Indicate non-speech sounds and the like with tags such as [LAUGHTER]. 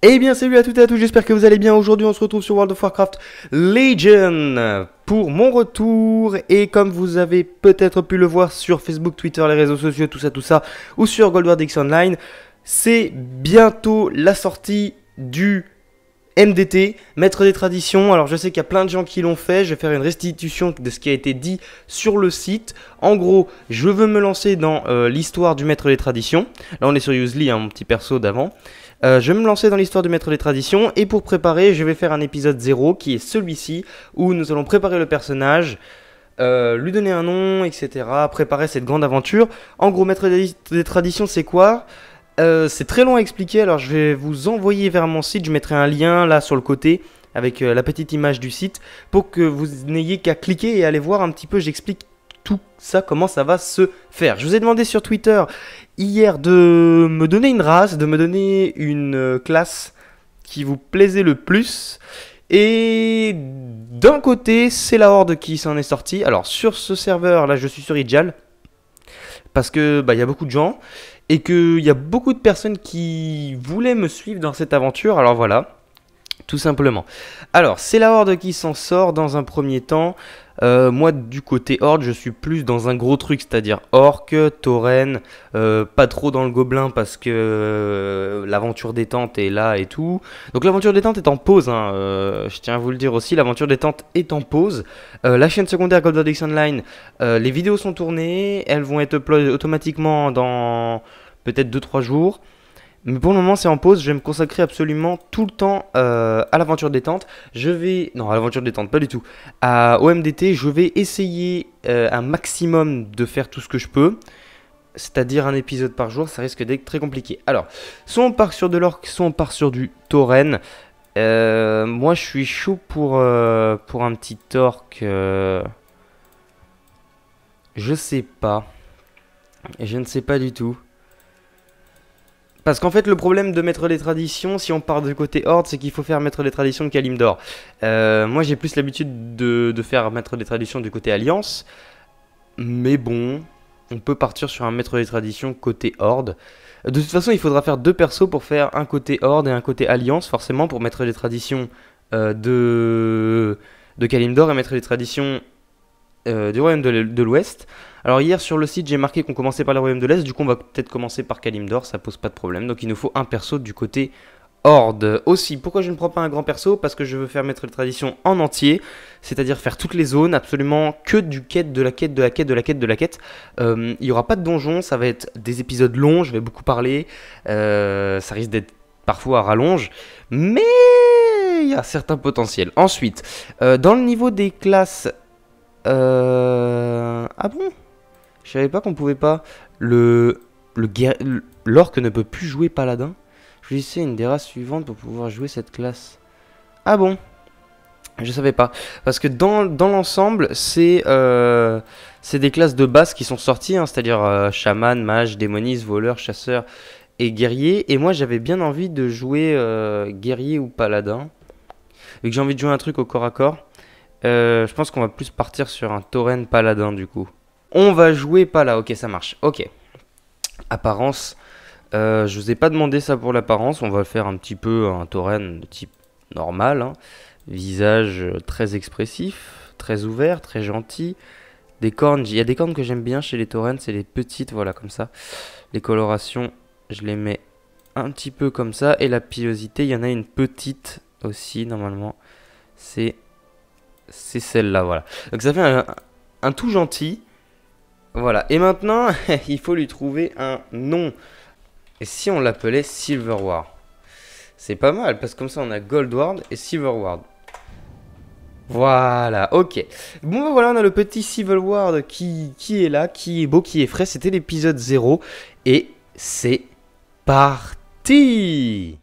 Eh bien salut à toutes et à tous, j'espère que vous allez bien. Aujourd'hui on se retrouve sur World of Warcraft Legion pour mon retour. Et comme vous avez peut-être pu le voir sur Facebook, Twitter, les réseaux sociaux, tout ça, tout ça, ou sur Gold Online, c'est bientôt la sortie du MDT, Maître des Traditions. Alors je sais qu'il y a plein de gens qui l'ont fait, je vais faire une restitution de ce qui a été dit sur le site. En gros, je veux me lancer dans euh, l'histoire du Maître des Traditions. Là on est sur Usely, hein, mon petit perso d'avant. Euh, je vais me lancer dans l'histoire du maître des traditions et pour préparer, je vais faire un épisode 0 qui est celui-ci où nous allons préparer le personnage. Euh, lui donner un nom, etc. Préparer cette grande aventure. En gros, maître des, traditions, c'est quoi euh, C'est très long à expliquer, alors je vais vous envoyer vers mon site. Je mettrai un lien là sur le côté avec la petite image du site pour que vous n'ayez qu'à cliquer et aller voir un petit peu. J'explique tout ça, comment ça va se faire. Je vous ai demandé sur Twitter hier de me donner une race, de me donner une euh, classe qui vous plaisait le plus. Et d'un côté, c'est la horde qui s'en est sortie. Alors sur ce serveur, là je suis sur Ijal Parce que bah, il y a beaucoup de gens. Et qu'il y a beaucoup de personnes qui voulaient me suivre dans cette aventure. Alors voilà. Tout simplement. Alors, c'est la horde qui s'en sort dans un premier temps. Euh, moi, du côté Horde, je suis plus dans un gros truc, c'est-à-dire Orc, Tauren, euh, pas trop dans le Gobelin parce que l'aventure l'aventure détente est là et tout. Donc l'aventure détente est en pause, hein, euh, je tiens à vous le dire aussi, l'aventure détente est en pause. la chaîne secondaire Gold Addiction Online, les vidéos sont tournées, elles vont être uploadées automatiquement dans peut-être 2-3 jours. Mais pour le moment, c'est en pause. Je vais me consacrer absolument tout le temps euh, à l'aventure détente. Je vais. Non, à l'aventure détente, pas du tout. À OMDT, je vais essayer euh, un maximum de faire tout ce que je peux. C'est-à-dire un épisode par jour, ça risque d'être très compliqué. Alors, soit on part sur de l'orque, soit on part sur du tauren. Euh, moi, je suis chaud pour, pour un petit torque. Je sais pas. Je ne sais pas du tout. Parce qu'en fait, le problème de mettre les traditions, si on part du côté horde, c'est qu'il faut faire mettre les traditions de Kalimdor. Euh, moi, j'ai plus l'habitude de, faire mettre les traditions du côté alliance. Mais bon, on peut partir sur un mettre les traditions côté horde. De toute façon, il faudra faire deux persos pour faire un côté horde et un côté alliance, forcément, pour mettre les traditions euh, de, de Kalimdor et mettre les traditions euh, du royaume de, l'Ouest. Alors hier sur le site j'ai marqué qu'on commençait par le royaume de l'Est, du coup on va peut-être commencer par Kalimdor, ça pose pas de problème. Donc il nous faut un perso du côté Horde. Aussi, pourquoi je ne prends pas un grand perso Parce que je veux faire mettre la tradition en entier, c'est-à-dire faire toutes les zones, absolument que du quête, de la quête, de la quête, de la quête, de la quête. Euh, il n'y aura pas de donjon, ça va être des épisodes longs, je vais beaucoup parler, euh, ça risque d'être parfois à rallonge, mais il y a certains potentiels. Ensuite, dans le niveau des classes euh... Ah bon Je savais pas qu'on pouvait pas. Le... le L'orque ne peut plus jouer paladin. Je c'est une des races suivantes pour pouvoir jouer cette classe. Ah bon je savais pas. Parce que dans, l'ensemble, c'est euh, des classes de base qui sont sorties, hein, c'est-à-dire euh, chaman, mage, démoniste, voleur, chasseur et guerrier. Et moi, j'avais bien envie de jouer euh, guerrier ou paladin. et que j'ai envie de jouer un truc au corps à corps. Euh, je pense qu'on va plus partir sur un Tauren Paladin du coup. On va jouer là, ok ça marche. Ok. Apparence. Euh, je vous ai pas demandé ça pour l'apparence, on va faire un petit peu un Tauren de type normal. Hein. Visage euh, très expressif, très ouvert, très gentil. Des cornes, il y a des cornes que j'aime bien chez les taurens, c'est les petites, voilà comme ça. Les colorations, je les mets un petit peu comme ça. Et la pilosité, il y en a une petite aussi normalement. C'est c'est celle-là, voilà. Donc ça fait un, tout gentil. Voilà. Et maintenant, [LAUGHS] il faut lui trouver un nom. Et si on l'appelait Silverward C'est pas mal, parce que comme ça, on a Goldward et Silverward. Voilà, ok. Bon, bah, voilà, on a le petit Civil Ward qui, qui est là, qui est beau, qui est frais. C'était l'épisode 0. Et c'est parti